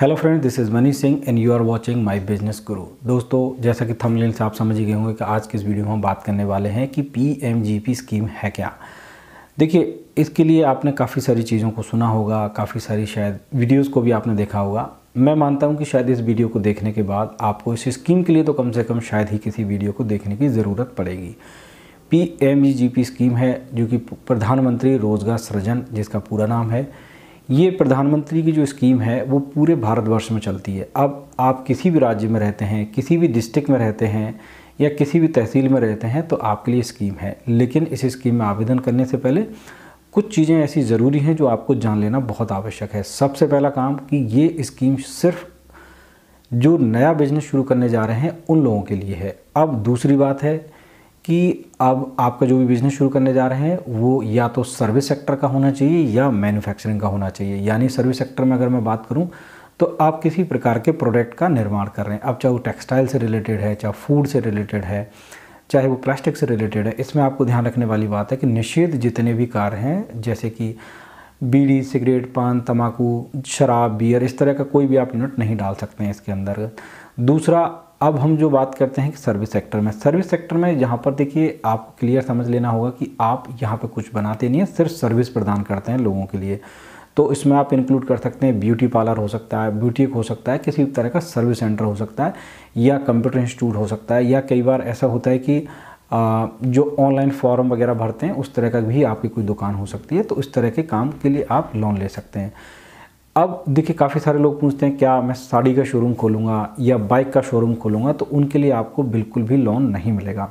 hello friend this is Money Singh and you are watching my business guru दोस्तों जैसा कि thumbnail से आप समझ गए होंगे कि आज के इस वीडियो में हम बात करने वाले हैं कि पीएमजीपी स्कीम है क्या देखिए इसके लिए आपने काफ़ी सारी चीज़ों को सुना होगा काफ़ी सारी शायद वीडियोज़ को भी आपने देखा होगा मैं मानता हूँ कि शायद इस वीडियो को देखने के बाद आपको इस स्कीम के लिए तो कम से कम शायद ही किसी वीडियो को देखने की ज़रूरत पड़ेगी पी स्कीम है जो कि प्रधानमंत्री रोज़गार सृजन जिसका पूरा नाम है ये प्रधानमंत्री की जो स्कीम है वो पूरे भारतवर्ष में चलती है अब आप किसी भी राज्य में रहते हैं किसी भी डिस्ट्रिक्ट में रहते हैं या किसी भी तहसील में रहते हैं तो आपके लिए स्कीम है लेकिन इस स्कीम में आवेदन करने से पहले कुछ चीज़ें ऐसी ज़रूरी हैं जो आपको जान लेना बहुत आवश्यक है सबसे पहला काम कि ये स्कीम सिर्फ जो नया बिजनेस शुरू करने जा रहे हैं उन लोगों के लिए है अब दूसरी बात है कि अब आपका जो भी बिज़नेस शुरू करने जा रहे हैं वो या तो सर्विस सेक्टर का होना चाहिए या मैन्युफैक्चरिंग का होना चाहिए यानी सर्विस सेक्टर में अगर मैं बात करूँ तो आप किसी प्रकार के प्रोडक्ट का निर्माण कर रहे हैं अब चाहे वो टेक्सटाइल से रिलेटेड है चाहे फूड से रिलेटेड है चाहे वो प्लास्टिक से रिलेटेड है इसमें आपको ध्यान रखने वाली बात है कि निषेध जितने भी कार्य हैं जैसे कि बीड़ी सिगरेट पान तम्बाकू शराब बियर इस तरह का कोई भी आप यूनिट नहीं डाल सकते हैं इसके अंदर दूसरा अब हम जो बात करते हैं कि सर्विस सेक्टर में सर्विस सेक्टर में यहाँ पर देखिए आप क्लियर समझ लेना होगा कि आप यहाँ पर कुछ बनाते नहीं है सिर्फ सर्विस प्रदान करते हैं लोगों के लिए तो इसमें आप इंक्लूड कर सकते हैं ब्यूटी पार्लर हो सकता है ब्यूटीक हो सकता है किसी भी तरह का सर्विस सेंटर हो सकता है या कंप्यूटर इंस्टीट्यूट हो सकता है या कई बार ऐसा होता है कि जो ऑनलाइन फॉर्म वगैरह भरते हैं उस तरह का भी आपकी कोई दुकान हो सकती है तो इस तरह के काम के लिए आप लोन ले सकते हैं अब देखिए काफ़ी सारे लोग पूछते हैं क्या मैं साड़ी का शोरूम खोलूँगा या बाइक का शोरूम खोलूँगा तो उनके लिए आपको बिल्कुल भी लोन नहीं मिलेगा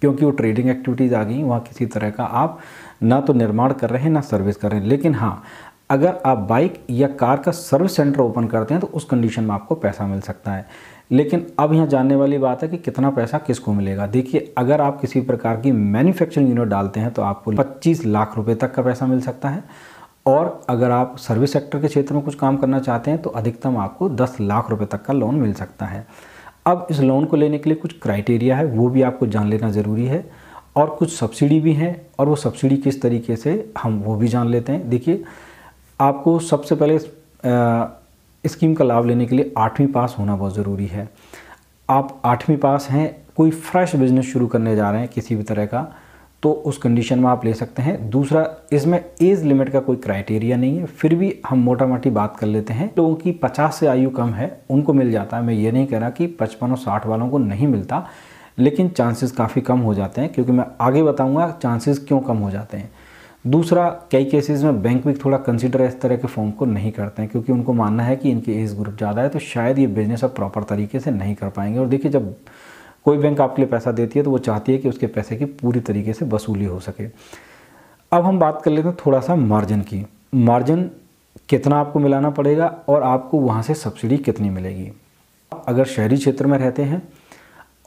क्योंकि वो ट्रेडिंग एक्टिविटीज़ आ गई वहाँ किसी तरह का आप ना तो निर्माण कर रहे हैं ना सर्विस कर रहे हैं लेकिन हाँ अगर आप बाइक या कार का सर्विस सेंटर ओपन करते हैं तो उस कंडीशन में आपको पैसा मिल सकता है लेकिन अब यहाँ जानने वाली बात है कि कितना पैसा किसको मिलेगा देखिए अगर आप किसी प्रकार की मैन्युफैक्चरिंग यूनिट डालते हैं तो आपको 25 लाख रुपए तक का पैसा मिल सकता है और अगर आप सर्विस सेक्टर के क्षेत्र में कुछ काम करना चाहते हैं तो अधिकतम आपको दस लाख रुपये तक का लोन मिल सकता है अब इस लोन को लेने के लिए कुछ क्राइटेरिया है वो भी आपको जान लेना ज़रूरी है और कुछ सब्सिडी भी हैं और वो सब्सिडी किस तरीके से हम वो भी जान लेते हैं देखिए आपको सबसे पहले स्कीम का लाभ लेने के लिए आठवीं पास होना बहुत ज़रूरी है आप आठवीं पास हैं कोई फ्रेश बिजनेस शुरू करने जा रहे हैं किसी भी तरह का तो उस कंडीशन में आप ले सकते हैं दूसरा इसमें एज लिमिट का कोई क्राइटेरिया नहीं है फिर भी हम मोटा मोटी बात कर लेते हैं लोगों की 50 से आयु कम है उनको मिल जाता है मैं ये नहीं कह रहा कि पचपन और साठ वालों को नहीं मिलता लेकिन चांसेस काफ़ी कम हो जाते हैं क्योंकि मैं आगे बताऊँगा चांसेस क्यों कम हो जाते हैं दूसरा कई केसेस में बैंक भी थोड़ा कंसिडर इस तरह के फॉर्म को नहीं करते हैं क्योंकि उनको मानना है कि इनकी एज ग्रुप ज़्यादा है तो शायद ये बिजनेस अब प्रॉपर तरीके से नहीं कर पाएंगे और देखिए जब कोई बैंक आपके लिए पैसा देती है तो वो चाहती है कि उसके पैसे की पूरी तरीके से वसूली हो सके अब हम बात कर लेते हैं थोड़ा सा मार्जिन की मार्जिन कितना आपको मिलाना पड़ेगा और आपको वहाँ से सब्सिडी कितनी मिलेगी अगर शहरी क्षेत्र में रहते हैं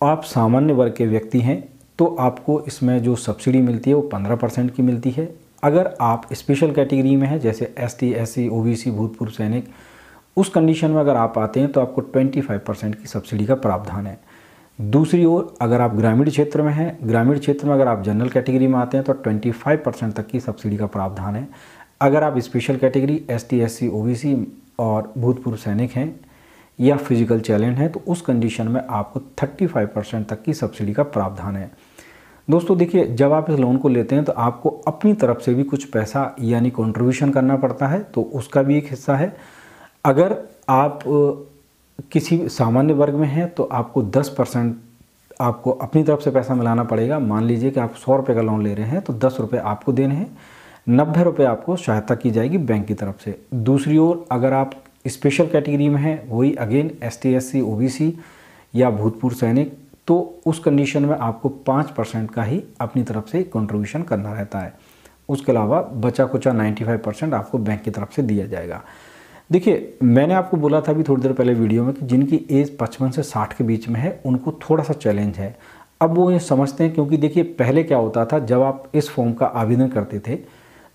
आप सामान्य वर्ग के व्यक्ति हैं तो आपको इसमें जो सब्सिडी मिलती है वो पंद्रह परसेंट की मिलती है अगर आप स्पेशल कैटेगरी में हैं जैसे S T S C O B C भूतपूर्व सैनिक उस कंडीशन में अगर आप आते हैं तो आपको ट्वेंटी फाइव परसेंट की सब्सिडी का प्रावधान है दूसरी ओर अगर आप ग्रामीण क्षेत्र में हैं ग्रामीण क्षेत्र में अगर आप जनरल कैटेगरी में आते हैं तो 25 परसेंट तक की सब्सिडी का प्रावधान है अगर आप special category S T S C O और भूतपूर्व सैनिक हैं या फिजिकल चैलेंज हैं तो उस कंडीशन में आपको 35 परसेंट तक की सब्सिडी का प्रावधान है दोस्तों देखिए जब आप इस लोन को लेते हैं तो आपको अपनी तरफ से भी कुछ पैसा यानी कंट्रीब्यूशन करना पड़ता है तो उसका भी एक हिस्सा है अगर आप किसी सामान्य वर्ग में है तो आपको दस परसेंट आपको अपनी तरफ से पैसा मिलाना पड़ेगा मान लीजिए कि आप सौ रुपये का लोन ले रहे हैं तो दस रुपये आपको देने हैं नब्बे रुपये आपको सहायता की जाएगी बैंक की तरफ से दूसरी ओर अगर आप स्पेशल कैटेगरी में हैं वही again S T S C O B C या भूतपूर्व सैनिक तो उस कंडीशन में आपको पाँच परसेंट का ही अपनी तरफ से कंट्रीब्यूशन करना रहता है उसके अलावा बचा कुचा नाइन्टी फाइव परसेंट आपको बैंक की तरफ से दिया जाएगा देखिए मैंने आपको बोला था अभी थोड़ी देर पहले वीडियो में कि जिनकी एज पचपन से साठ के बीच में है उनको थोड़ा सा चैलेंज है अब वो ये समझते हैं क्योंकि देखिए पहले क्या होता था जब आप इस फॉर्म का आवेदन करते थे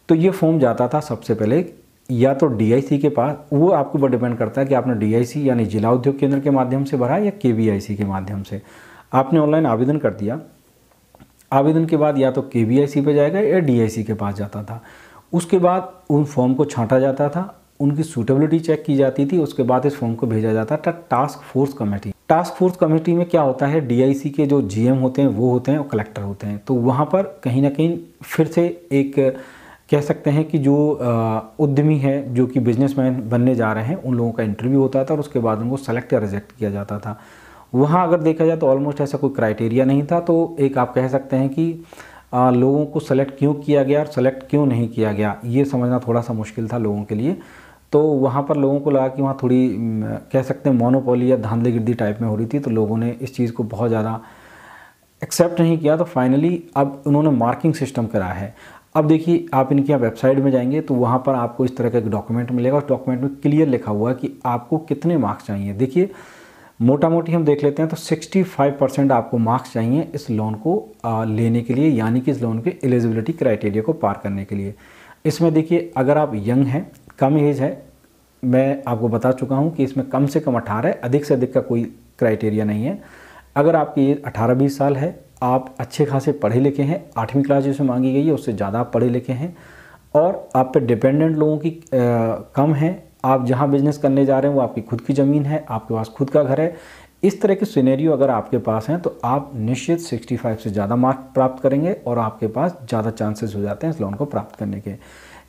तो ये फॉर्म जाता था सबसे पहले या तो डीआईसी के पास वो आपके ऊपर डिपेंड करता है कि आपने डीआईसी यानी जिला उद्योग केंद्र के माध्यम से भरा या केवीआईसी के माध्यम से आपने ऑनलाइन आवेदन कर दिया आवेदन के बाद या तो के बी पे जाएगा या डी के पास जाता था उसके बाद उन फॉर्म को छांटा जाता था उनकी सूटेबिलिटी चेक की जाती थी उसके बाद इस फॉर्म को भेजा जाता था task force committee task force committee में क्या होता है डीआईसी के जो जीएम होते हैं वो होते हैं और कलेक्टर होते हैं तो वहाँ पर कहीं ना कहीं फिर से एक कह सकते हैं कि जो उद्यमी है जो कि बिजनेसमैन बनने जा रहे हैं उन लोगों का इंटरव्यू होता था और उसके बाद उनको सेलेक्ट या रिजेक्ट किया जाता था वहाँ अगर देखा जाए तो ऑलमोस्ट ऐसा कोई क्राइटेरिया नहीं था तो एक आप कह सकते हैं कि आ, लोगों को सेलेक्ट क्यों किया गया और सेलेक्ट क्यों नहीं किया गया ये समझना थोड़ा सा मुश्किल था लोगों के लिए तो वहाँ पर लोगों को लगा कि वहाँ थोड़ी कह सकते हैं मोनोपोली या धांधली गिरदी टाइप में हो रही थी तो लोगों ने इस चीज़ को बहुत ज़्यादा एक्सेप्ट नहीं किया तो फाइनली अब उन्होंने मार्किंग सिस्टम कराया है अब देखिए आप इनके यहाँ वेबसाइट में जाएंगे तो वहाँ पर आपको इस तरह का एक डॉक्यूमेंट मिलेगा उस डॉक्यूमेंट में क्लियर लिखा हुआ है कि आपको कितने मार्क्स चाहिए देखिए मोटा मोटी हम देख लेते हैं तो 65 परसेंट आपको मार्क्स चाहिए इस लोन को लेने के लिए यानी कि इस लोन के एलिजिबिलिटी क्राइटेरिया को पार करने के लिए इसमें देखिए अगर आप यंग हैं कम एज है मैं आपको बता चुका हूँ कि इसमें कम से कम अठारह अधिक से अधिक का कोई क्राइटेरिया नहीं है अगर आपकी एज अठारह बीस साल है आप अच्छे खासे पढ़े लिखे हैं आठवीं क्लास जिसमें मांगी गई है उससे ज़्यादा आप पढ़े लिखे हैं और आप पे डिपेंडेंट लोगों की आ, कम है आप जहाँ बिजनेस करने जा रहे हैं वो आपकी खुद की ज़मीन है आपके पास खुद का घर है इस तरह के सिनेरियो अगर आपके पास हैं तो आप निश्चित 65 से ज़्यादा मार्क प्राप्त करेंगे और आपके पास ज़्यादा चांसेस हो जाते हैं इस लोन को प्राप्त करने के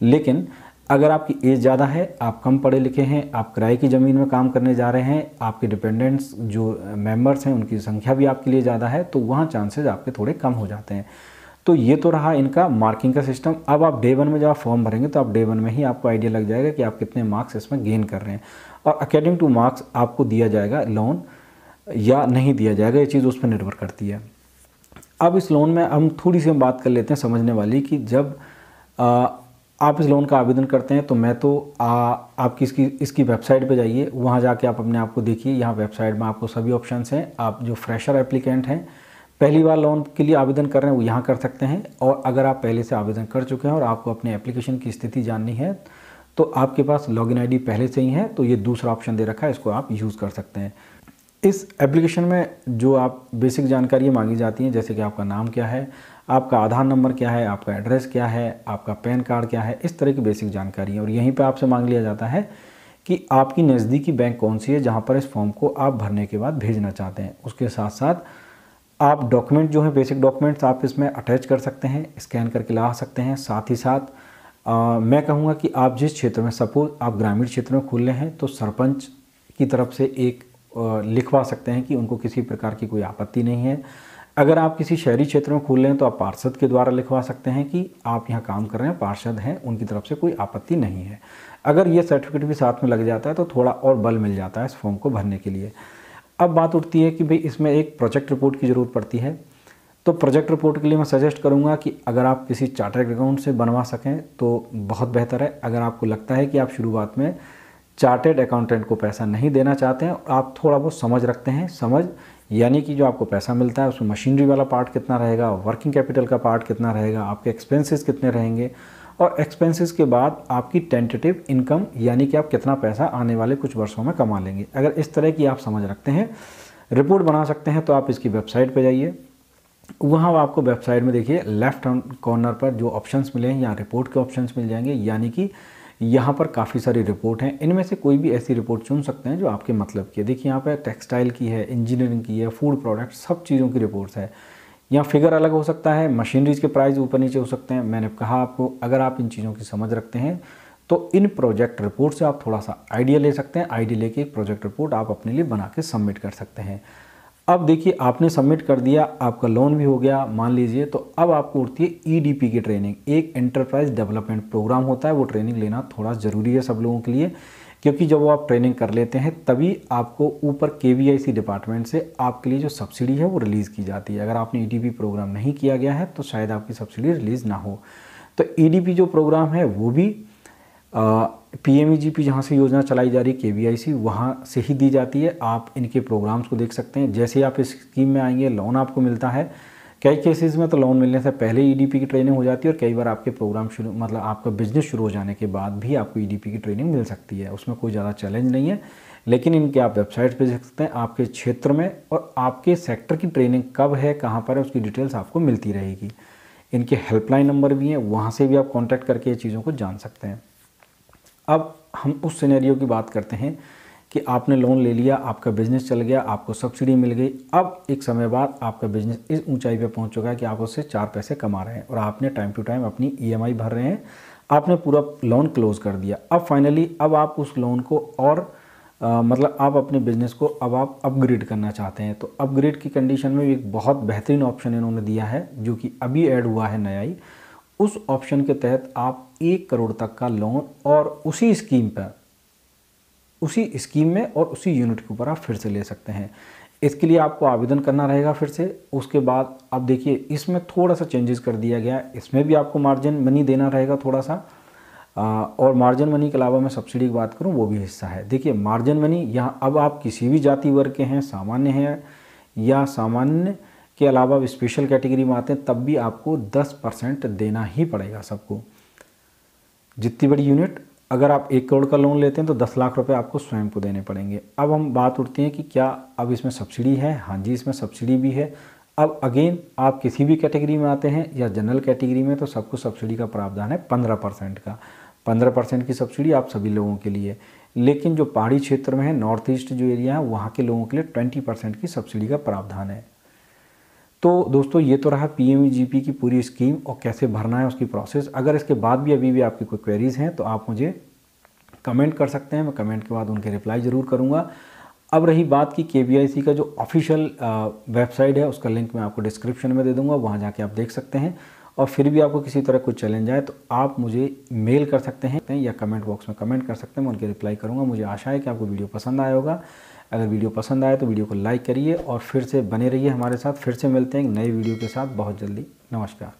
लेकिन अगर आपकी एज ज़्यादा है आप कम पढ़े लिखे हैं आप किराए की ज़मीन में काम करने जा रहे हैं आपके डिपेंडेंट्स जो मेंबर्स हैं उनकी संख्या भी आपके लिए ज़्यादा है तो वहाँ चांसेस आपके थोड़े कम हो जाते हैं तो ये तो रहा इनका मार्किंग का सिस्टम अब आप डे वन में जब आप फॉर्म भरेंगे तो आप डे वन में ही आपको आइडिया लग जाएगा कि आप कितने मार्क्स इसमें गेन कर रहे हैं और अकॉर्डिंग टू मार्क्स आपको दिया जाएगा लोन या नहीं दिया जाएगा ये चीज़ उस पर निर्भर करती है अब इस लोन में हम थोड़ी सी हम बात कर लेते हैं समझने वाली कि जब आप इस लोन का आवेदन करते हैं तो मैं तो आ, आपकी इसकी इसकी वेबसाइट पे जाइए वहाँ जाके आप अपने आप को देखिए यहाँ वेबसाइट में आपको सभी ऑप्शंस हैं आप जो फ्रेशर एप्लीकेंट हैं पहली बार लोन के लिए आवेदन कर रहे हैं वो यहाँ कर सकते हैं और अगर आप पहले से आवेदन कर चुके हैं और आपको अपने एप्लीकेशन की स्थिति जाननी है तो आपके पास लॉग इन पहले से ही है तो ये दूसरा ऑप्शन दे रखा है इसको आप यूज़ कर सकते हैं इस एप्लीकेशन में जो आप बेसिक जानकारी मांगी जाती हैं जैसे कि आपका नाम क्या है आपका आधार नंबर क्या है आपका एड्रेस क्या है आपका पैन कार्ड क्या है इस तरह की बेसिक जानकारी है और यहीं पर आपसे मांग लिया जाता है कि आपकी नज़दीकी बैंक कौन सी है जहाँ पर इस फॉर्म को आप भरने के बाद भेजना चाहते हैं उसके साथ साथ आप डॉक्यूमेंट जो है बेसिक डॉक्यूमेंट्स आप इसमें अटैच कर सकते हैं स्कैन करके ला सकते हैं साथ ही साथ आ, मैं कहूँगा कि आप जिस क्षेत्र में सपोज आप ग्रामीण क्षेत्र में खुल रहे हैं तो सरपंच की तरफ से एक लिखवा सकते हैं कि उनको किसी प्रकार की कोई आपत्ति नहीं है अगर आप किसी शहरी क्षेत्र में खोल रहे हैं तो आप पार्षद के द्वारा लिखवा सकते हैं कि आप यहाँ काम कर रहे हैं पार्षद हैं उनकी तरफ से कोई आपत्ति नहीं है अगर ये सर्टिफिकेट भी साथ में लग जाता है तो थोड़ा और बल मिल जाता है इस फॉर्म को भरने के लिए अब बात उठती है कि भाई इसमें एक प्रोजेक्ट रिपोर्ट की ज़रूरत पड़ती है तो प्रोजेक्ट रिपोर्ट के लिए मैं सजेस्ट करूंगा कि अगर आप किसी चार्टर्ड अकाउंट से बनवा सकें तो बहुत बेहतर है अगर आपको लगता है कि आप शुरुआत में चार्टेड अकाउंटेंट को पैसा नहीं देना चाहते हैं आप थोड़ा बहुत समझ रखते हैं समझ यानी कि जो आपको पैसा मिलता है उसमें मशीनरी वाला पार्ट कितना रहेगा वर्किंग कैपिटल का पार्ट कितना रहेगा आपके एक्सपेंसेस कितने रहेंगे और एक्सपेंसेस के बाद आपकी टेंटेटिव इनकम यानी कि आप कितना पैसा आने वाले कुछ वर्षों में कमा लेंगे अगर इस तरह की आप समझ रखते हैं रिपोर्ट बना सकते हैं तो आप इसकी वेबसाइट पर जाइए वहाँ आपको वेबसाइट में देखिए लेफ्ट कॉर्नर पर जो ऑप्शंस मिले हैं यहाँ रिपोर्ट के ऑप्शंस मिल जाएंगे यानी कि यहाँ पर काफ़ी सारी रिपोर्ट हैं इनमें से कोई भी ऐसी रिपोर्ट चुन सकते हैं जो आपके मतलब की है देखिए यहाँ पर टेक्सटाइल की है इंजीनियरिंग की है फूड प्रोडक्ट सब चीज़ों की रिपोर्ट्स है यहाँ फिगर अलग हो सकता है मशीनरीज के प्राइस ऊपर नीचे हो सकते हैं मैंने कहा आपको अगर आप इन चीज़ों की समझ रखते हैं तो इन प्रोजेक्ट रिपोर्ट से आप थोड़ा सा आइडिया ले सकते हैं आइडिया लेके एक प्रोजेक्ट रिपोर्ट आप अपने लिए बना के सबमिट कर सकते हैं अब देखिए आपने सबमिट कर दिया आपका लोन भी हो गया मान लीजिए तो अब आपको उठती है ईडीपी e की ट्रेनिंग एक एंटरप्राइज डेवलपमेंट प्रोग्राम होता है वो ट्रेनिंग लेना थोड़ा ज़रूरी है सब लोगों के लिए क्योंकि जब वो आप ट्रेनिंग कर लेते हैं तभी आपको ऊपर के डिपार्टमेंट से आपके लिए जो सब्सिडी है वो रिलीज़ की जाती है अगर आपने ई e प्रोग्राम नहीं किया गया है तो शायद आपकी सब्सिडी रिलीज़ ना हो तो ई e जो प्रोग्राम है वो भी पी एम जी पी जहाँ से योजना चलाई जा रही है के वी आई सी वहाँ से ही दी जाती है आप इनके प्रोग्राम्स को देख सकते हैं जैसे ही आप इस स्कीम में आएंगे लोन आपको मिलता है कई केसेस में तो लोन मिलने से पहले ई e की ट्रेनिंग हो जाती है और कई बार आपके प्रोग्राम शुरू मतलब आपका बिजनेस शुरू हो जाने के बाद भी आपको ई e की ट्रेनिंग मिल सकती है उसमें कोई ज़्यादा चैलेंज नहीं है लेकिन इनके आप वेबसाइट पर देख सकते हैं आपके क्षेत्र में और आपके सेक्टर की ट्रेनिंग कब है कहाँ पर है उसकी डिटेल्स आपको मिलती रहेगी इनके हेल्पलाइन नंबर भी हैं वहाँ से भी आप कॉन्टैक्ट करके ये चीज़ों को जान सकते हैं अब हम उस सिनेरियो की बात करते हैं कि आपने लोन ले लिया आपका बिज़नेस चल गया आपको सब्सिडी मिल गई अब एक समय बाद आपका बिज़नेस इस ऊंचाई पे पहुंच चुका है कि आप उससे चार पैसे कमा रहे हैं और आपने टाइम टू टाइम अपनी ईएमआई e भर रहे हैं आपने पूरा लोन क्लोज़ कर दिया अब फाइनली अब आप उस लोन को और आ, मतलब आप अपने बिज़नेस को अब आप अपग्रेड करना चाहते हैं तो अपग्रेड की कंडीशन में भी एक बहुत बेहतरीन ऑप्शन इन्होंने दिया है जो कि अभी ऐड हुआ है नया ही उस ऑप्शन के तहत आप एक करोड़ तक का लोन और उसी स्कीम पर उसी स्कीम में और उसी यूनिट के ऊपर आप फिर से ले सकते हैं इसके लिए आपको आवेदन करना रहेगा फिर से उसके बाद अब देखिए इसमें थोड़ा सा चेंजेस कर दिया गया इसमें भी आपको मार्जिन मनी देना रहेगा थोड़ा सा आ, और मार्जिन मनी के अलावा मैं सब्सिडी की बात करूं वो भी हिस्सा है देखिए मार्जिन मनी यहाँ अब आप किसी भी जाति वर्ग के हैं सामान्य हैं या सामान्य के अलावा आप स्पेशल कैटेगरी में आते हैं तब भी आपको 10 परसेंट देना ही पड़ेगा सबको जितनी बड़ी यूनिट अगर आप एक करोड़ का लोन लेते हैं तो दस लाख रुपए आपको स्वयं को देने पड़ेंगे अब हम बात उठती हैं कि क्या अब इसमें सब्सिडी है हाँ जी इसमें सब्सिडी भी है अब अगेन आप किसी भी कैटेगरी में आते हैं या जनरल कैटेगरी में तो सबको सब्सिडी का प्रावधान है पंद्रह परसेंट का पंद्रह परसेंट की सब्सिडी आप सभी लोगों के लिए लेकिन जो पहाड़ी क्षेत्र में है नॉर्थ ईस्ट जो एरिया है वहाँ के लोगों के लिए ट्वेंटी परसेंट की सब्सिडी का प्रावधान है तो दोस्तों ये तो रहा पी की पूरी स्कीम और कैसे भरना है उसकी प्रोसेस अगर इसके बाद भी अभी भी आपकी कोई क्वेरीज़ हैं तो आप मुझे कमेंट कर सकते हैं मैं कमेंट के बाद उनके रिप्लाई ज़रूर करूँगा अब रही बात की के का जो ऑफिशियल वेबसाइट है उसका लिंक मैं आपको डिस्क्रिप्शन में दे दूँगा वहाँ जाके आप देख सकते हैं और फिर भी आपको किसी तरह कोई चैलेंज आए तो आप मुझे मेल कर सकते हैं या कमेंट बॉक्स में कमेंट कर सकते हैं मैं उनके रिप्लाई करूँगा मुझे आशा है कि आपको वीडियो पसंद आए होगा अगर वीडियो पसंद आए तो वीडियो को लाइक करिए और फिर से बने रहिए हमारे साथ फिर से मिलते हैं नए वीडियो के साथ बहुत जल्दी नमस्कार